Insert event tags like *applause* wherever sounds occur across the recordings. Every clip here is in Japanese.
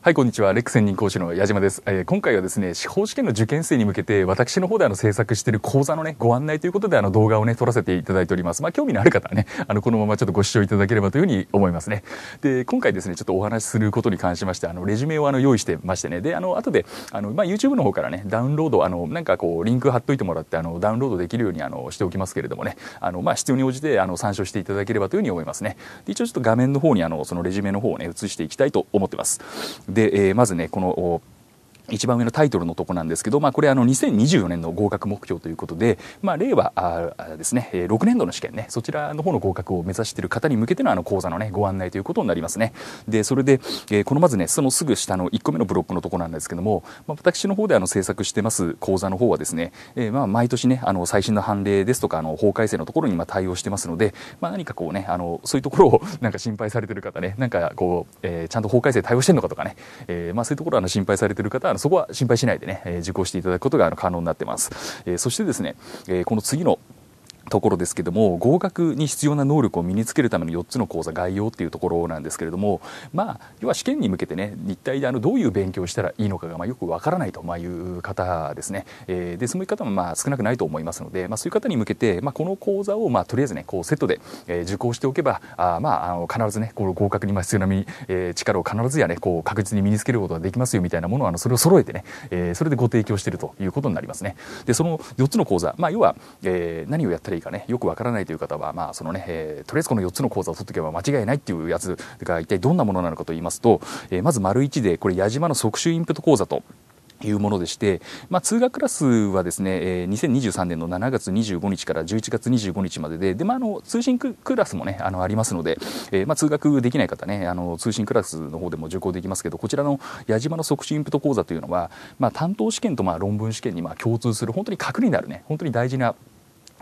はい、こんにちは。レック専任講師の矢島です。えー、今回はですね、司法試験の受験生に向けて、私の方であの制作している講座のね、ご案内ということで、あの動画をね、撮らせていただいております。まあ、興味のある方はね、あの、このままちょっとご視聴いただければというふうに思いますね。で、今回ですね、ちょっとお話しすることに関しまして、あの、レジュメをあの、用意してましてね、で、あの、後で、あの、まあ、YouTube の方からね、ダウンロード、あの、なんかこう、リンク貼っといてもらって、あの、ダウンロードできるように、あの、しておきますけれどもね、あの、まあ、必要に応じて、あの、参照していただければというふうに思いますね。で、一応ちょっと画面の方に、あの、そのレジュメの方をね、映していきたいと思ってます。で、えまずねこの一番上のタイトルのとこなんですけど、まあ、これあの2024年の合格目標ということで、まあ、令和あですね6年度の試験ねそちらの方の合格を目指している方に向けてのあの講座のねご案内ということになりますねでそれで、えー、このまずねそのすぐ下の1個目のブロックのとこなんですけども、まあ、私の方であの制作してます講座の方はですね、えー、まあ毎年ねあの最新の判例ですとかあの法改正のところにまあ対応してますので、まあ、何かこうねあのそういうところを *laughs* なんか心配されてる方ねなんかこう、えー、ちゃんと法改正対応してるのかとかね、えー、まあそういうところあの心配されてる方はそこは心配しないでね、え受講していただくことがあの可能になってます。えそしてですね、えこの次のところですけども合格に必要な能力を身につけるための4つの講座概要っていうところなんですけれどもまあ要は試験に向けてね日体であのどういう勉強をしたらいいのかがまあよくわからないとまあいう方ですね、えー、でそういう方もまあ少なくないと思いますので、まあ、そういう方に向けて、まあ、この講座をまあとりあえずねこうセットで、え受講しておけばあまああの必ずねこの合格に必要な身、えー、力を必ずやねこう確実に身につけることができますよみたいなものをあのそれを揃えてね、えー、それでご提供しているということになりますねでその4つの講座、まあ、要は、えー、何をやったらいいいいかねよくわからないという方は、まあそのねえー、とりあえずこの4つの講座を取っておけば間違いないというやつが一体どんなものなのかと言いますと、えー、まず丸1でこれ矢島の即習インプット講座と。いうものでして、まあ、通学クラスはですね、えー、2023年の7月25日から11月25日までで、で、まあ、あの、通信クラスもね、あの、ありますので、えー、まあ、通学できない方ね、あの、通信クラスの方でも受講できますけど、こちらの矢島の促進インプット講座というのは、まあ、担当試験とまあ、論文試験にまあ、共通する、本当に核になるね、本当に大事な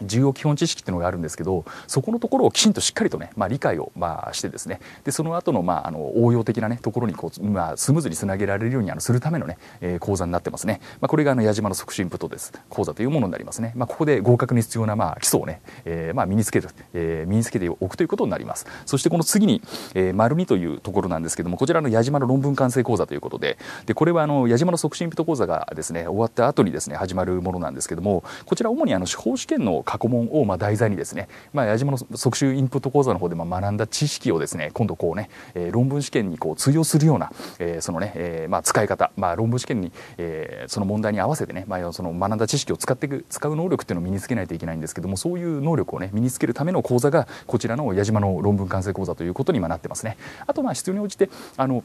重要基本知識っていうのがあるんですけどそこのところをきちんとしっかりとね、まあ、理解を、まあ、してですねでその後のまああの応用的なねところにこう、まあ、スムーズにつなげられるようにあのするためのね、えー、講座になってますね、まあ、これがあの矢島の促進プトです講座というものになりますね、まあ、ここで合格に必要なまあ基礎をね、えー、まあ身につける、えー、身につけておくということになりますそしてこの次に、えー、丸2というところなんですけどもこちらの矢島の論文完成講座ということででこれはあの矢島の促進プト講座がですね終わった後にですね始まるものなんですけどもこちら主にあの司法試験の過去問をま題材にですね、まあ、矢島の即習インプット講座の方でま学んだ知識をですね今度こうね、え論文試験にこう通用するような、えそのね、えま使い方、まあ、論文試験に、えその問題に合わせてね、まあ、その学んだ知識を使っていく使う能力っていうのを身につけないといけないんですけどもそういう能力をね身につけるための講座がこちらの矢島の論文完成講座ということに今なってますね。あとまあ必要に応じてあの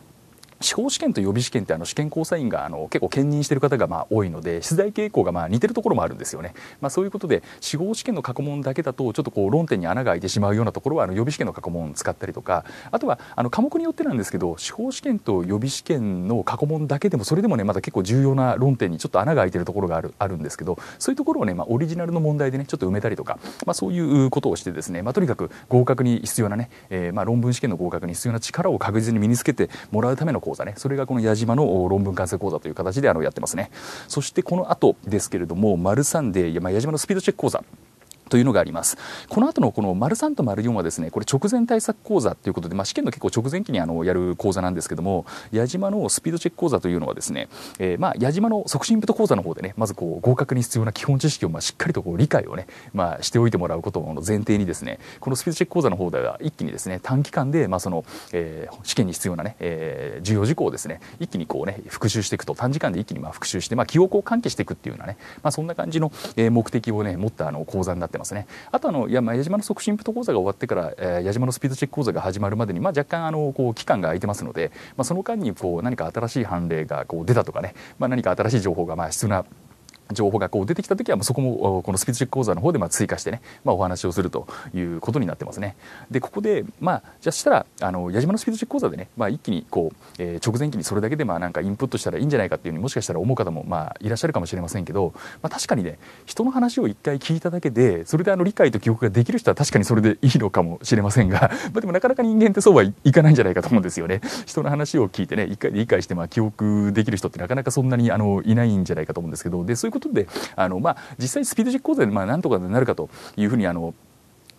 司法試験と予備試験ってあの試験交際員があの結構兼任してる方がまあ多いので出題傾向がまあ似てるところもあるんですよね、まあ、そういうことで司法試験の過去問だけだとちょっとこう論点に穴が開いてしまうようなところはあの予備試験の過去問を使ったりとかあとはあの科目によってなんですけど司法試験と予備試験の過去問だけでもそれでもねまだ結構重要な論点にちょっと穴が開いてるところがあるあるんですけどそういうところをね、まあ、オリジナルの問題でねちょっと埋めたりとか、まあ、そういうことをしてですね、まあ、とにかく合格に必要なね、えー、まあ論文試験の合格に必要な力を確実に身につけてもらうためのこう講座ねそれがこの矢島の論文完成講座という形であのやってますねそしてこの後ですけれども丸3で、まあ、矢島のスピードチェック講座というのがあります。この後のこの丸3と丸4はですね、これ直前対策講座ということで、まあ、試験の結構直前期にあのやる講座なんですけども、矢島のスピードチェック講座というのはですね、えー、まあ矢島の促進部と講座の方でね、まずこう合格に必要な基本知識をまあしっかりとこう理解をね、まあしておいてもらうことの前提にですね、このスピードチェック講座の方では一気にですね、短期間でまあその、えー、試験に必要なね、えー、重要事項をですね、一気にこうね、復習していくと、短時間で一気にまあ復習して、まあ記憶を喚起していくっていうようなね、まあそんな感じの目的をね、持ったあの講座になってます。ますね。あとあの、いや、まあ、矢島の促進プト講座が終わってから、えー、矢島のスピードチェック講座が始まるまでに、まあ、若干、あの、こう、期間が空いてますので、まあ、その間に、こう、何か新しい判例が、こう、出たとかね、まあ、何か新しい情報が、まあ、必要な情報がこう出てきた時は、そこもこのスピードチェック講座の方でまあ追加してね、まあ、お話をするということになってますね。でここで、まあ、じゃあしたらあの矢島のスピードチェック講座でね、まあ、一気にこう、えー、直前期にそれだけでまあなんかインプットしたらいいんじゃないかっていうふうにもしかしたら思う方もまあいらっしゃるかもしれませんけど、まあ、確かにね人の話を一回聞いただけでそれであの理解と記憶ができる人は確かにそれでいいのかもしれませんが、*laughs* まあ、でもなかなか人間ってそうはいかないんじゃないかと思うんですよね。人の話を聞いてね一回理解してまあ記憶できる人ってなかなかそんなにあのいないんじゃないかと思うんですけどでそういうことことであの、まあ、実際スピード実行で、まあ、なんとかなるかというふうにあの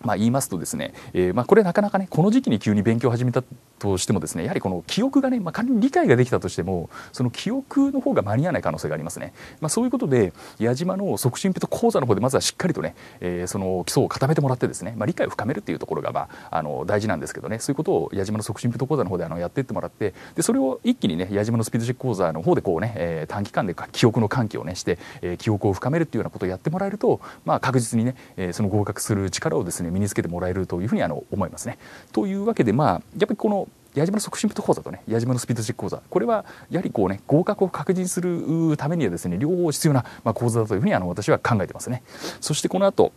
まあ、言いますとですね、えーまあ、これなかなかねこの時期に急に勉強を始めたとしてもですねやはりこの記憶がね、まあ、仮に理解ができたとしてもその記憶の方が間に合わない可能性がありますね、まあ、そういうことで矢島の促進ペット講座の方でまずはしっかりとね、えー、その基礎を固めてもらってですね、まあ、理解を深めるっていうところが、まあ、あの大事なんですけどねそういうことを矢島の促進ペット講座の方であのやっていってもらってでそれを一気にね矢島のスピードチェック講座の方でこうね、えー、短期間で記憶の喚起をねして、えー、記憶を深めるっていうようなことをやってもらえると、まあ、確実にね、えー、その合格する力をですね身につけてもらえるというふうにあの思いますね。というわけでまあやっぱりこの矢島の促進プット講座とね矢島のスピードチェック講座これはやはりこうね合格を確認するためにはですね両方必要な、まあ、講座だというふうにあの私は考えてますね。そしてこの後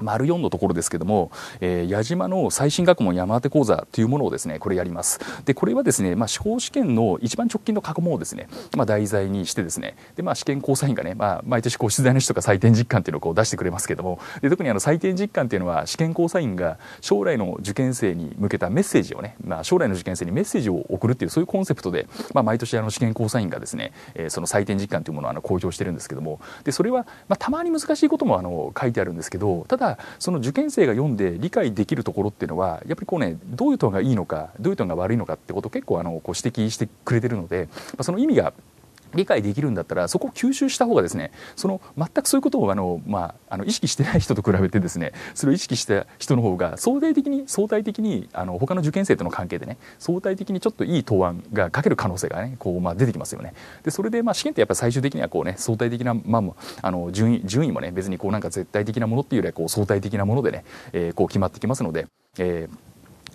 丸4のところですけども、えー、矢島の最新学問山手講座というものをですねこれやりますでこれはですね、まあ、司法試験の一番直近の過去問をですね、まあ、題材にしてですねで、まあ、試験交査員がね、まあ、毎年こう出題の人とか採点実感っていうのをこう出してくれますけどもで特にあの採点実感っていうのは試験交査員が将来の受験生に向けたメッセージをね、まあ、将来の受験生にメッセージを送るっていうそういうコンセプトで、まあ、毎年あの試験交査員がですね、えー、その採点実感というものをあの公表してるんですけどもでそれは、まあ、たまに難しいこともあの書いてあるんですけどただはその受験生が読んで理解できるところっていうのはやっぱりこうねどういうこがいいのかどういうこが悪いのかってことを結構あのこう指摘してくれてるので、まあ、その意味が理解できるんだったらそこを吸収した方がですねその全くそういうことをあの、まあ、あの意識してない人と比べてですねそれを意識した人の方が相対的に相対的にあの他の受験生との関係でね相対的にちょっといい答案が書ける可能性がねこう、まあ、出てきますよね。でそれで、まあ、試験ってやっぱ最終的にはこうね相対的な、まあ、あの順位順位もね別にこうなんか絶対的なものっていうよりはこう相対的なものでね、えー、こう決まってきますので。えー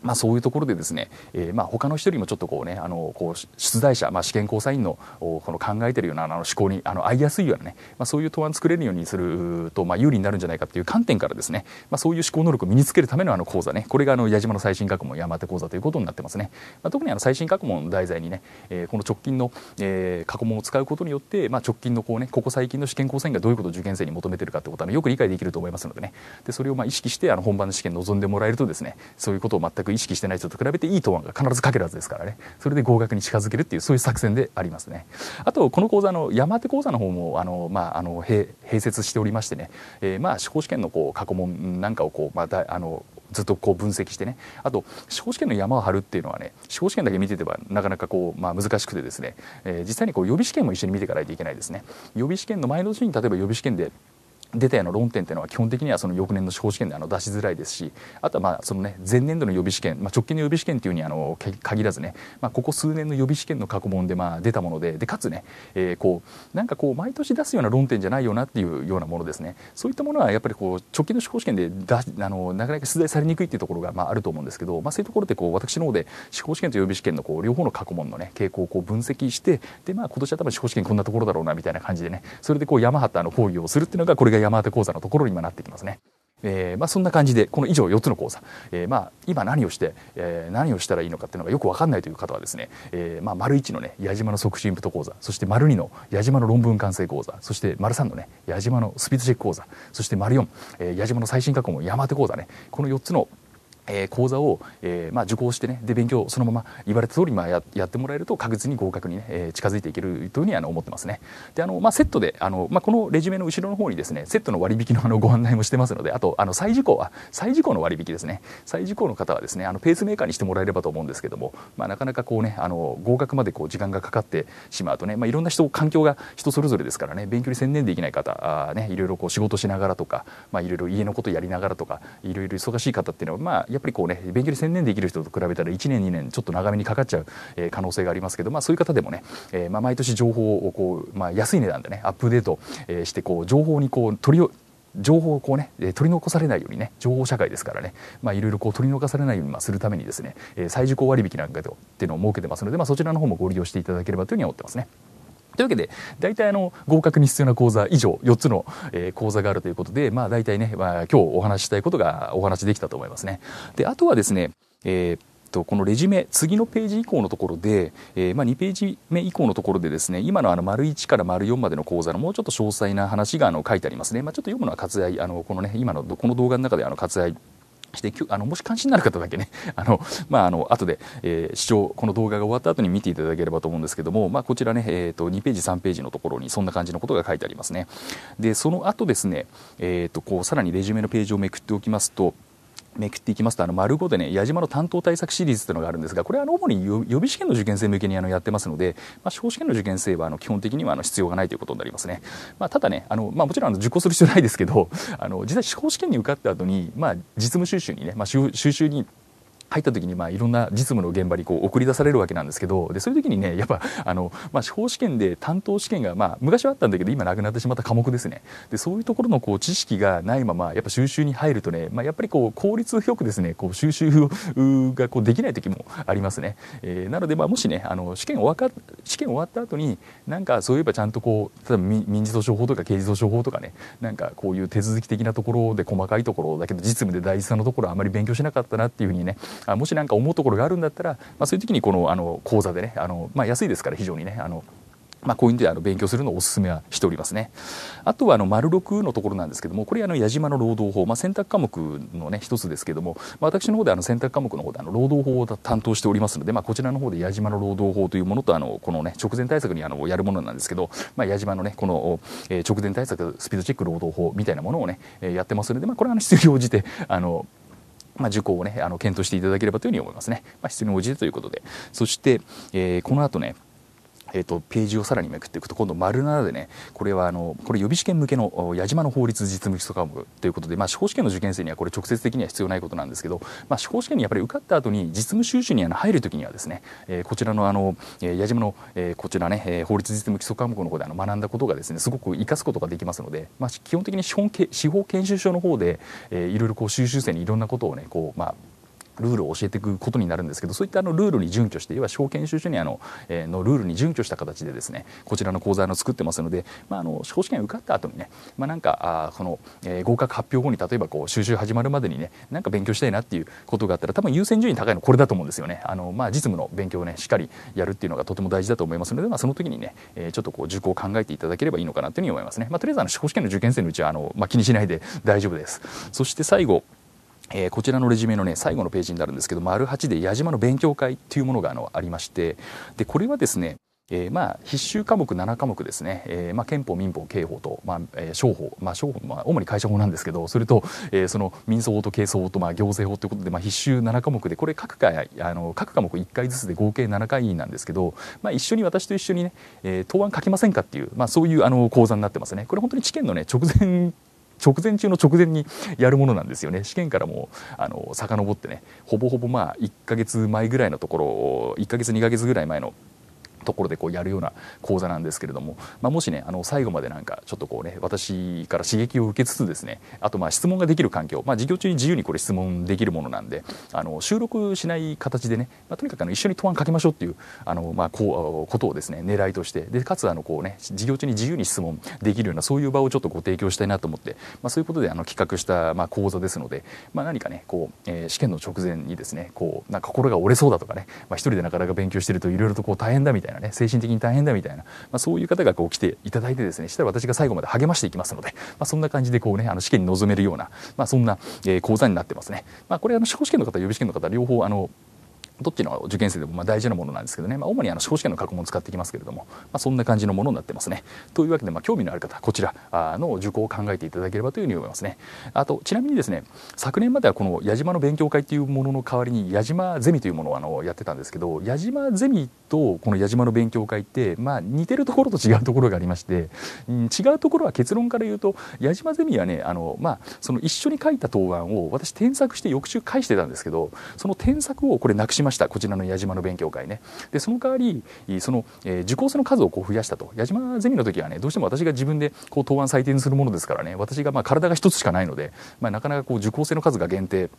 まあ、そういうところでですね、えー、まあ他の人よりもちょっとこうねあのこう出題者、まあ、試験交差員のこの考えてるようなあの思考にあの合いやすいようなね、まあ、そういう答案作れるようにすると、まあ、有利になるんじゃないかっていう観点からですね、まあ、そういう思考能力を身につけるためのあの講座ねこれがあの矢島の最新学問山手講座ということになってますね、まあ、特にあの最新学問の題材にね、えー、この直近の、えー、過去問を使うことによって、まあ、直近のこうねここ最近の試験交差員がどういうことを受験生に求めてるかってことは、よく理解できると思いますのでねでそれをまあ意識してあの本番の試験に臨んでもらえるとですねそういうことを全く意識してない人と比べていい答案が必ず書けるはずですからねそれで合格に近づけるっていうそういう作戦でありますねあとこの講座の山手講座の方もあの、まあ、あの併設しておりましてね、えー、まあ司法試験のこう過去問なんかをこう、またあのずっとこう分析してねあと司法試験の山を張るっていうのはね司法試験だけ見ててはなかなかこう、まあ、難しくてですね、えー、実際にこう予備試験も一緒に見ていかないといけないですね予備試験の前の年に例えば予備試験で出たような論点というのは基本的にはその翌年の司法試験であの出しづらいですしあとはまあその、ね、前年度の予備試験、まあ、直近の予備試験というふうにあの限らずね、まあ、ここ数年の予備試験の過去問でまあ出たものででかつね、えー、こうなんかこう毎年出すような論点じゃないよなっていうようなものですねそういったものはやっぱりこう直近の司法試験でだあのなかなか出題されにくいっていうところがまああると思うんですけど、まあ、そういうところでこう私の方で司法試験と予備試験のこう両方の過去問の、ね、傾向をこう分析してで、まあ、今年は多分司法試験こんなところだろうなみたいな感じでねそれでこう山畑の講義をするっていうのがこれが山手講座のところに今なってきますね。えーまあ、そんな感じでこの以上4つの講座、えーまあ、今何をして、えー、何をしたらいいのかっていうのがよく分かんないという方はですね、えーまあ、丸1のね矢島の促進部と講座そして丸2の矢島の論文完成講座そして丸3のね矢島のスピードチェック講座そして丸4、えー、矢島の最新加工も山手講座ねこの4つのえー、講座を、えーまあ、受講してねで勉強そのまま言われた通りまあややってもらえると確実に合格にね、えー、近づいていけるというふうにあの思ってますね。であの、まあ、セットであの、まあ、このレジュメの後ろの方にですねセットの割引のあのご案内もしてますのであとあの再受講は再受講の割引ですね再受講の方はですねあのペースメーカーにしてもらえればと思うんですけども、まあ、なかなかこうねあの合格までこう時間がかかってしまうとね、まあ、いろんな人環境が人それぞれですからね勉強に専念できない方あ、ね、いろいろこう仕事しながらとか、まあ、いろいろ家のことやりながらとかいろいろ忙しい方っていうのはまあやっぱりこうね勉強に専念できる人と比べたら1年2年ちょっと長めにかかっちゃう、え可能性がありますけど、まあ、そういう方でもね、えー、まあ、毎年情報をこう、まあ、安い値段でねアップデート、えしてこう情報にこう取り情報をこうね取り残されないようにね情報社会ですからねいろいろ取り残されないようにまするためにですね再受講割引なんかっていうのを設けてますので、まあ、そちらの方もご利用していただければというふうに思ってますね。というわけで、大体あの、合格に必要な講座以上4つの、えー、講座があるということで、まあ大体ね、まあ、今日お話ししたいことがお話できたと思いますね。で、あとはですね、えーとこのレジュメ次のページ以降のところで、えー、まあ、2ページ目以降のところでですね今のあの丸1から丸4までの講座のもうちょっと詳細な話があの書いてありますね、まあ、ちょっと読むのは割愛あのこのね今のこの動画の中であの割愛してあのもし関心のある方だけね *laughs* あの、まあ、あの後で、えー、視聴この動画が終わった後に見ていただければと思うんですけども、まあ、こちらね、えーと、2ページ3ページのところにそんな感じのことが書いてありますねでその後ですね、えーとこうさらにレジュメのページをめくっておきますとめくっていきますとあの丸ごでね矢島の担当対策シリーズというのがあるんですがこれは主に予備試験の受験生向けにあのやってますので、まあ、司法試験の受験生はあの基本的にはあの必要がないということになりますね、まあ、ただねあの、まあ、もちろんあの受講する必要ないですけどあの実際司法試験に受かった後にまあ、実務収集にね、まあ、収集に入った時にまあいろんな実務の現場にこう送り出されるわけなんですけどでそういう時にねやっぱあの、まあ、司法試験で担当試験が、まあ、昔はあったんだけど今なくなってしまった科目ですねでそういうところのこう知識がないままやっぱ収集に入るとね、まあ、やっぱりこう効率よくですねこう収集がこうできない時もありますね、えー、なのでまあもしねあの試験終わか試験終わった後になんかそういえばちゃんとこう例えば民事訴訟法とか刑事訴訟法とかねなんかこういう手続き的なところで細かいところだけど実務で大事さのところあまり勉強しなかったなっていうふうにねあもし何か思うところがあるんだったら、まあ、そういう時にこのあの講座でねあの、まあ、安いですから非常にねあのまあ、こういうであの勉強するのをお勧めはしておりますね。あとはあの丸6のところなんですけども、これあの矢島の労働法、まあ、選択科目のね一つですけども、まあ、私の方であの選択科目の方であの労働法を担当しておりますので、まあ、こちらの方で矢島の労働法というものとあのこのね直前対策にあのやるものなんですけど、まあ、矢島のねこの、えー、直前対策スピードチェック労働法みたいなものをねやってますので、まあ、これはあの必要に応じてあのまあ、受講をね、あの、検討していただければというふうに思いますね。まあ、必要に応じてということで。そして、えー、この後ね、えーと、ページをさらにめくっていくと今度丸7でねこれはあのこれ予備試験向けの矢島の法律実務基礎科目ということで、まあ、司法試験の受験生にはこれ直接的には必要ないことなんですけど、まあ、司法試験にやっぱり受かった後に実務修習に入るときにはですね、えー、こちらのあの矢島の、えー、こちらね、えー、法律実務基礎科目の方であの学んだことがですねすごく生かすことができますので、まあ、基本的に司法司法研修所の方で、えー、いろいろこう修習生にいろんなことをねこう、まあ、ルールを教えていくことになるんですけどそういったあのルールに準拠していわゆ証券収集にあの,、えー、のルールに準拠した形でですねこちらの講座の作ってますので、まあ、あの司法試験受かった後にね、まあ、なんかあこの、えー、合格発表後に例えばこう収集始まるまでにねなんか勉強したいなっていうことがあったら多分優先順位高いのこれだと思うんですよねあの、まあ、実務の勉強をねしっかりやるっていうのがとても大事だと思いますので、まあ、その時にね、えー、ちょっとこう受講を考えていただければいいのかなというふうに思いますね、まあ、とりあえずあの司法試験の受験生のうちはあの、まあ、気にしないで大丈夫ですそして最後えー、こちらのレジュメのね最後のページになるんですけど丸8で矢島の勉強会というものがあのありましてでこれはですねえー、まあ必修科目7科目ですね、えー、まあ憲法民法刑法と、まあえー、商法、まあ、商法、まあ、主に会社法なんですけどそれと、えー、その民訴法と刑訴法と、まあ、行政法ということで、まあ、必修7科目でこれ各回あの各科目1回ずつで合計7回なんですけど、まあ、一緒に私と一緒にね、えー、答案書きませんかっていう、まあ、そういうあの講座になってますね。これ本当に知見のね直前直前中の直前にやるものなんですよね試験からもあの遡ってねほぼほぼまあ1ヶ月前ぐらいのところ1ヶ月2ヶ月ぐらい前のところでこうやるような講座なんですけれども、まあ、もしねあの最後までなんかちょっとこうね私から刺激を受けつつですねあとまあ質問ができる環境、まあ、授業中に自由にこれ質問できるものなんであの収録しない形でね、まあ、とにかくあの一緒に答案書きましょうっていうあの、まあ、こうことをですね狙いとしてでかつあのこう、ね、授業中に自由に質問できるようなそういう場をちょっとご提供したいなと思って、まあ、そういうことであの企画した、まあ、講座ですので、まあ、何かねこう、えー、試験の直前にですねこうなんか心が折れそうだとかね、まあ、一人でなかなか勉強してるといろいろとこう大変だみたいななね精神的に大変だみたいな、まあ、そういう方がこう来ていただいてですねしたら私が最後まで励ましていきますので、まあ、そんな感じでこうねあの試験に臨めるような、まあ、そんな、えー、講座になってますね、まあ、これあの司法試験の方予備試験の方両方あのどっちの受験生でもま大事なものなんですけどね、まあ、主にあの司法試験の過去問使ってきますけれども、まあ、そんな感じのものになってますね。というわけで、ま興味のある方こちらの受講を考えていただければというふうに思いますね。あとちなみにですね昨年まではこの矢島の勉強会というものの代わりに矢島ゼミというものをあのやってたんですけど矢島ゼミとこの矢島の勉強会ってまあ似てるところと違うところがありまして、うん、違うところは結論から言うと矢島ゼミはねあの、まあ、その一緒に書いた答案を私添削して翌週返してたんですけどその添削をこれなくしましたこちらの矢島の勉強会ねでその代わりその、えー、受講生の数をこう増やしたと矢島ゼミの時はねどうしても私が自分でこう答案採点するものですからね私がまあ体が一つしかないので、まあ、なかなかこう受講生の数が限定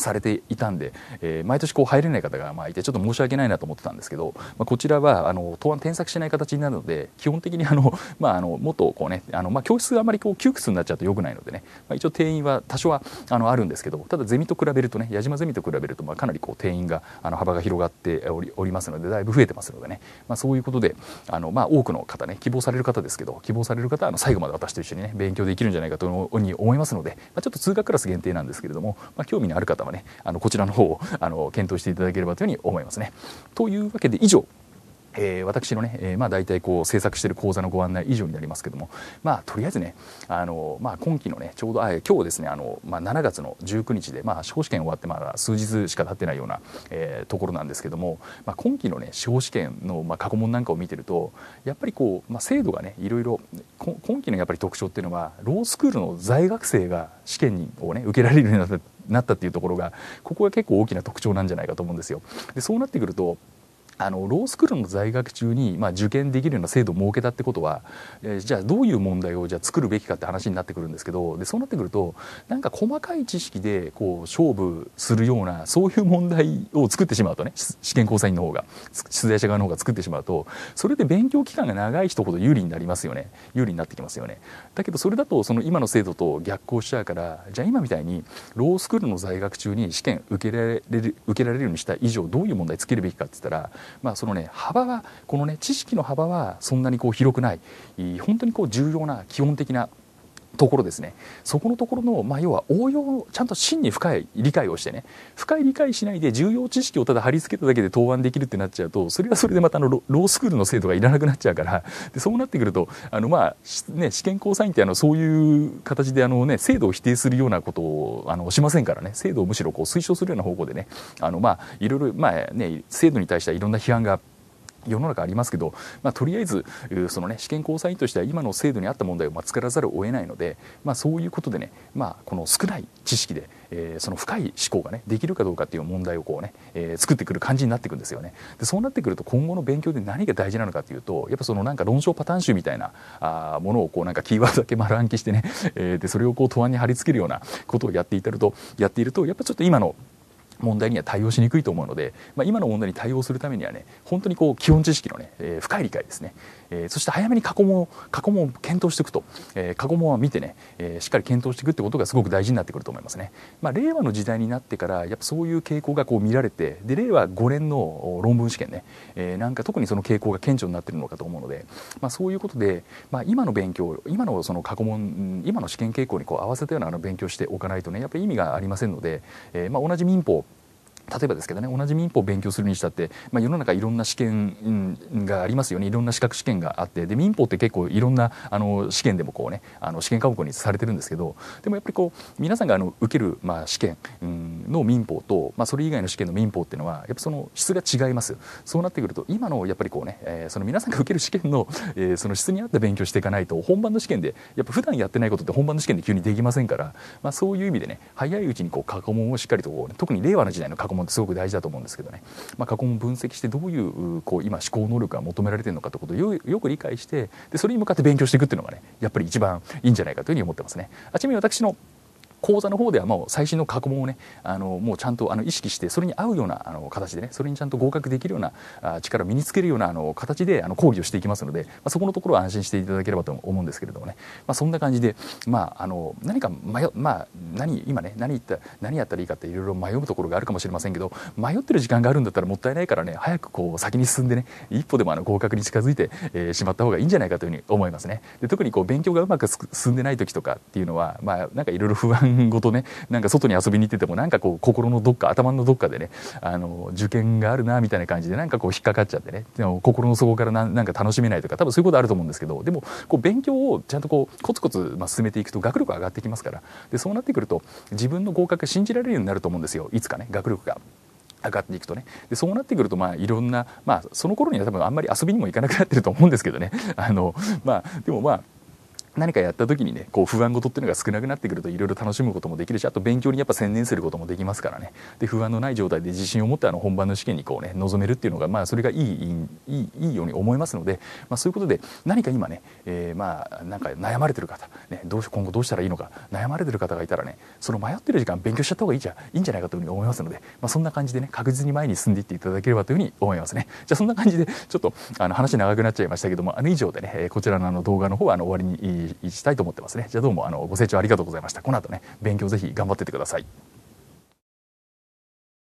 されていたんで、えー、毎年こう入れない方がまあいてちょっと申し訳ないなと思ってたんですけど、まあ、こちらはあの答案添削しない形になるので基本的にあの、まあ、あのもっとこうねあの、まあ、教室があまりこう窮屈になっちゃうとよくないのでね、まあ、一応定員は多少はあのあるんですけどただゼミと比べるとね矢島ゼミと比べるとまあかなりこう定員があの幅が広がっておりおりますのでだいぶ増えてますのでね、まあ、そういうことであの、まあ、多くの方ね希望される方ですけど希望される方はあの最後まで私と一緒にね勉強できるんじゃないかとに思いますので、まあ、ちょっと通学クラス限定なんですけれども、まあ、興味のある方方はねあのこちらの方をあの検討していただければというふうに思いますね。というわけで以上えー、私のね、えー、まあ大体こう制作している講座のご案内以上になりますけどもまあとりあえずねあの、まあ、今期のねちょうどあ今日ですねあの、まあ、7月の19日で、まあ、司法試験終わってまだ数日しか経ってないような、えー、ところなんですけども、まあ、今期のね司法試験の、まあ、過去問なんかを見てるとやっぱりこう、まあ、制度がねいろいろ今期のやっぱり特徴っていうのはロースクールの在学生が試験をね受けられるようになったなったっていうところがここが結構大きな特徴なんじゃないかと思うんですよ。でそうなってくるとあのロースクールの在学中に、まあ、受験できるような制度を設けたってことは、えー、じゃあどういう問題をじゃあ作るべきかって話になってくるんですけどでそうなってくるとなんか細かい知識でこう勝負するようなそういう問題を作ってしまうとね試験交際員の方が出題者側の方が作ってしまうとそれで勉強期間が長い人ほど有利になりますよね有利になってきますよねだけどそれだとその今の制度と逆行しちゃうからじゃあ今みたいにロースクールの在学中に試験受けられる受けられるようにした以上どういう問題つけるべきかって言ったらまあ、そのね幅はこのね知識の幅はそんなにこう広くない本当にこう重要な基本的なところですねそこのところの、まあ、要は応用ちゃんと真に深い理解をしてね深い理解しないで重要知識をただ貼り付けただけで答案できるってなっちゃうとそれはそれでまたあのロースクールの制度がいらなくなっちゃうからでそうなってくるとあの、まあね、試験交際員ってあのそういう形であの、ね、制度を否定するようなことをあのしませんからね制度をむしろこう推奨するような方向でねあの、まいろいろ、まね、制度に対してはいろんな批判が世の中ありますけど、まあ、とりあえずその、ね、試験交際員としては今の制度に合った問題をまあ作らざるを得ないので、まあ、そういうことでね、まあ、この少ない知識で、えー、その深い思考がねできるかどうかっていう問題をこうね、えー、作ってくる感じになっていくんですよね。でそうなってくると今後の勉強で何が大事なのかっていうとやっぱそのなんか論証パターン集みたいなあものをこうなんかキーワードだけ丸暗記してね、えー、でそれをこう答案に貼り付けるようなことをやっていたるとやっているとやっぱちょっと今の問題には対応しにくいと思うので、まあ、今の問題に対応するためにはね本当にこう基本知識のね、えー、深い理解ですね、えー、そして早めに過去問過去問を検討していくと、えー、過去問は見てね、えー、しっかり検討していくってことがすごく大事になってくると思いますね、まあ、令和の時代になってからやっぱそういう傾向がこう見られてで令和5年の論文試験ね、えー、なんか特にその傾向が顕著になってるのかと思うので、まあ、そういうことで、まあ、今の勉強今のその過去問今の試験傾向にこう合わせたようなあの勉強しておかないとねやっぱり意味がありませんので、えーまあ、同じ民法例えばですけどね同じ民法を勉強するにしたって、まあ、世の中いろんな試験がありますよねいろんな資格試験があってで民法って結構いろんなあの試験でもこうねあの試験科目にされてるんですけどでもやっぱりこう皆さんがあの受ける、まあ、試験の民法と、まあ、それ以外の試験の民法っていうのはやっぱその質が違いますそうなってくると今のやっぱりこうね、えー、その皆さんが受ける試験の、えー、その質に合った勉強していかないと本番の試験でやっぱ普段やってないことって本番の試験で急にできませんから、まあ、そういう意味でね早いうちにこう過去問をしっかりとこう、ね、特に令和の時代の過去問過去問ってすごく大事だと思うんですけどね、まあ、過去問分析してどういうこう今思考能力が求められてるのかってことをよよく理解してでそれに向かって勉強していくっていうのがねやっぱり一番いいんじゃないかというふうに思ってますね。あちなみに私の講座の方ではもう最新の過去問をねあのもうちゃんとあの意識してそれに合うようなあの形でねそれにちゃんと合格できるようなあ力を身につけるようなあの形であの講義をしていきますので、まあ、そこのところは安心していただければと思うんですけれどもね、まあ、そんな感じで、まあ、あの何か迷、まあ、何今ね何言った何やったらいいかっていろいろ迷うところがあるかもしれませんけど迷ってる時間があるんだったらもったいないからね早くこう先に進んでね一歩でもあの合格に近づいて、えー、しまった方がいいんじゃないかというふうに思いますね。で特にこう勉強がうまく進んでない時とかっていうのは、まあ、なんかいろいろ不安ごとねなんか外に遊びに行っててもなんかこう心のどっか頭のどっかでねあの受験があるなみたいな感じでなんかこう引っかかっちゃってねでも心の底からなんか楽しめないとか多分そういうことあると思うんですけどでもこう勉強をちゃんとこうコツコツまあ進めていくと学力上がってきますからでそうなってくると自分の合格信じられるようになると思うんですよいつかね学力が。上がっていくとねでそうなってくるとまあいろんなまあその頃には多分あんまり遊びにも行かなくなってると思うんですけどねあのまあでもまあ何かやった時にねこう不安事っていうのが少なくなってくるといろいろ楽しむこともできるしあと勉強にやっぱ専念することもできますからねで不安のない状態で自信を持ってあの本番の試験にこうね臨めるっていうのがまあそれがいいいいいいように思いますので、まあ、そういうことで何か今ね、えー、まあなんか悩まれてる方、ね、どうし今後どうしたらいいのか悩まれてる方がいたらねその迷ってる時間勉強しちゃった方がいいじゃいいんじゃないかというふうに思いますので、まあ、そんな感じでね確実に前に進んでいっていただければというふうに思いますねじゃあそんな感じでちょっとあの話長くなっちゃいましたけどもあの以上でねこちらのあの動画の方はあの終わりにしたいと思ってますねじゃあどうもあのご清聴ありがとうございましたこの後ね勉強ぜひ頑張っててください